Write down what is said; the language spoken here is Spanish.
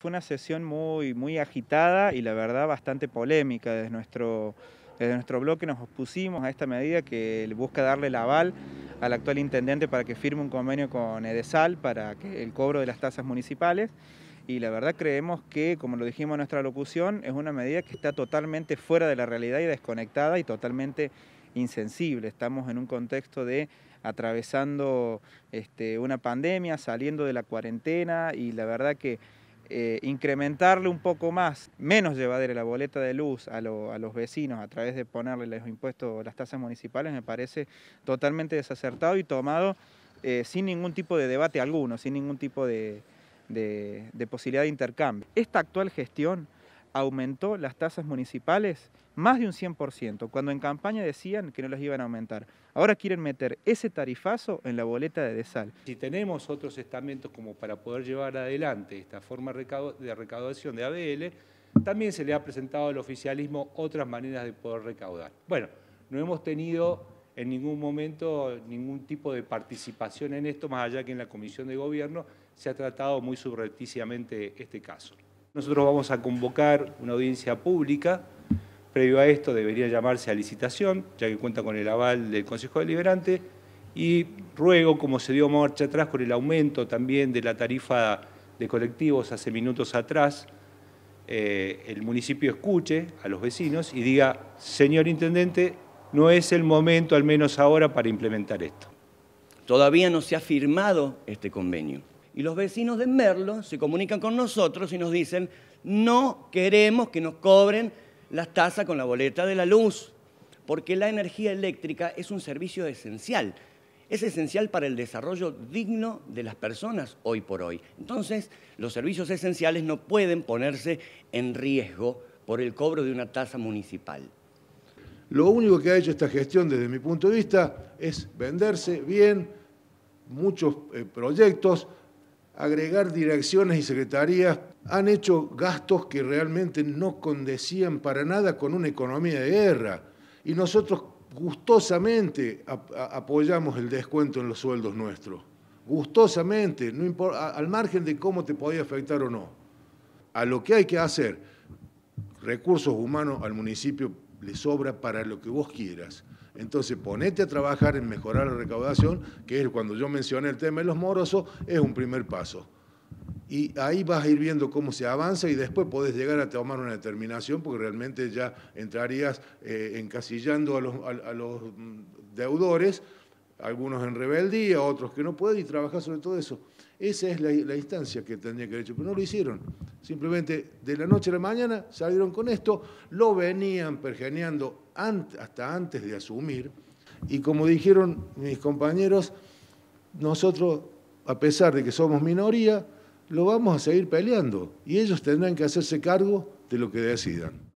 Fue una sesión muy, muy agitada y la verdad bastante polémica. Desde nuestro, desde nuestro bloque nos opusimos a esta medida que busca darle el aval al actual intendente para que firme un convenio con Edesal para que el cobro de las tasas municipales. Y la verdad creemos que, como lo dijimos en nuestra locución, es una medida que está totalmente fuera de la realidad y desconectada y totalmente insensible. Estamos en un contexto de atravesando este, una pandemia, saliendo de la cuarentena y la verdad que eh, incrementarle un poco más, menos llevarle la boleta de luz a, los vecinos a través de ponerle los impuestos, las tasas municipales, me parece totalmente desacertado y tomado eh, sin ningún tipo de debate alguno, sin ningún tipo de, de posibilidad de intercambio. Esta actual gestión aumentó las tasas municipales más de un 100%, cuando en campaña decían que no las iban a aumentar. Ahora quieren meter ese tarifazo en la boleta de Desal. Si tenemos otros estamentos como para poder llevar adelante esta forma de recaudación de ABL, también se le ha presentado al oficialismo otras maneras de poder recaudar. Bueno, no hemos tenido en ningún momento ningún tipo de participación en esto, más allá que en la Comisión de Gobierno se ha tratado muy subrepticiamente este caso. Nosotros vamos a convocar una audiencia pública. Previo a esto debería llamarse a licitación, ya que cuenta con el aval del Consejo Deliberante. Y ruego, como se dio marcha atrás con el aumento también de la tarifa de colectivos hace minutos atrás, eh, el municipio escuche a los vecinos y diga, señor Intendente, no es el momento, al menos ahora, para implementar esto. Todavía no se ha firmado este convenio y los vecinos de Merlo se comunican con nosotros y nos dicen, no queremos que nos cobren las tasas con la boleta de la luz, porque la energía eléctrica es un servicio esencial. Es esencial para el desarrollo digno de las personas hoy por hoy. Entonces, los servicios esenciales no pueden ponerse en riesgo por el cobro de una tasa municipal. Lo único que ha hecho esta gestión desde mi punto de vista es venderse bien muchos eh, proyectos, agregar direcciones y secretarías, han hecho gastos que realmente no condecían para nada con una economía de guerra. Y nosotros gustosamente apoyamos el descuento en los sueldos nuestros. Gustosamente, al margen de cómo te podía afectar o no. A lo que hay que hacer, recursos humanos al municipio le sobra para lo que vos quieras. Entonces, ponete a trabajar en mejorar la recaudación, que es cuando yo mencioné el tema de los morosos, es un primer paso. Y ahí vas a ir viendo cómo se avanza y después podés llegar a tomar una determinación, porque realmente ya entrarías eh, encasillando a los, a los mm, deudores algunos en rebeldía, otros que no pueden, y trabajar sobre todo eso. Esa es la, instancia que tendría que haber hecho, pero no lo hicieron. Simplemente de la noche a la mañana salieron con esto, lo venían pergeneando hasta antes de asumir, y como dijeron mis compañeros, nosotros, a pesar de que somos minoría, lo vamos a seguir peleando, y ellos tendrán que hacerse cargo de lo que decidan.